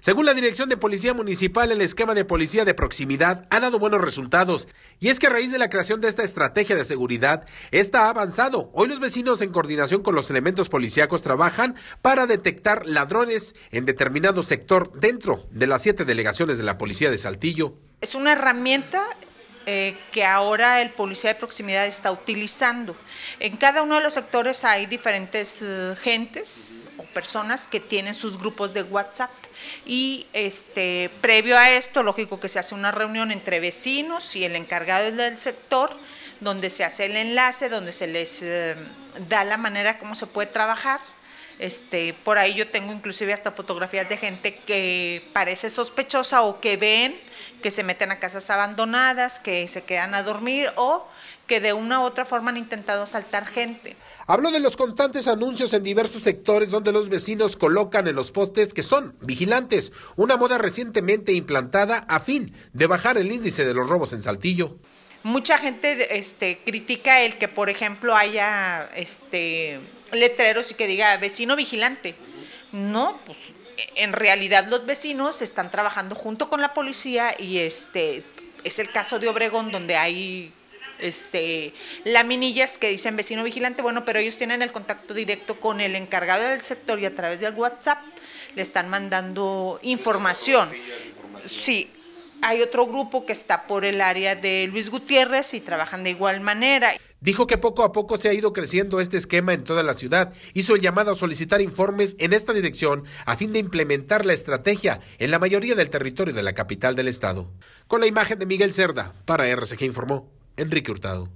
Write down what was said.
Según la Dirección de Policía Municipal, el esquema de policía de proximidad ha dado buenos resultados. Y es que a raíz de la creación de esta estrategia de seguridad, esta ha avanzado. Hoy los vecinos, en coordinación con los elementos policíacos, trabajan para detectar ladrones en determinado sector dentro de las siete delegaciones de la Policía de Saltillo. Es una herramienta eh, que ahora el policía de proximidad está utilizando. En cada uno de los sectores hay diferentes eh, gentes, personas que tienen sus grupos de WhatsApp. Y este, previo a esto, lógico que se hace una reunión entre vecinos y el encargado del sector, donde se hace el enlace, donde se les eh, da la manera como se puede trabajar. Este, por ahí yo tengo inclusive hasta fotografías de gente que parece sospechosa o que ven que se meten a casas abandonadas, que se quedan a dormir o que de una u otra forma han intentado saltar gente. Hablo de los constantes anuncios en diversos sectores donde los vecinos colocan en los postes que son vigilantes, una moda recientemente implantada a fin de bajar el índice de los robos en Saltillo. Mucha gente este, critica el que, por ejemplo, haya este, letreros y que diga vecino vigilante. No, pues en realidad los vecinos están trabajando junto con la policía y este es el caso de Obregón donde hay este, laminillas que dicen vecino vigilante, bueno, pero ellos tienen el contacto directo con el encargado del sector y a través del WhatsApp le están mandando información. Sí, hay otro grupo que está por el área de Luis Gutiérrez y trabajan de igual manera. Dijo que poco a poco se ha ido creciendo este esquema en toda la ciudad. Hizo el llamado a solicitar informes en esta dirección a fin de implementar la estrategia en la mayoría del territorio de la capital del estado. Con la imagen de Miguel Cerda, para RCG informó. Enrique Hurtado.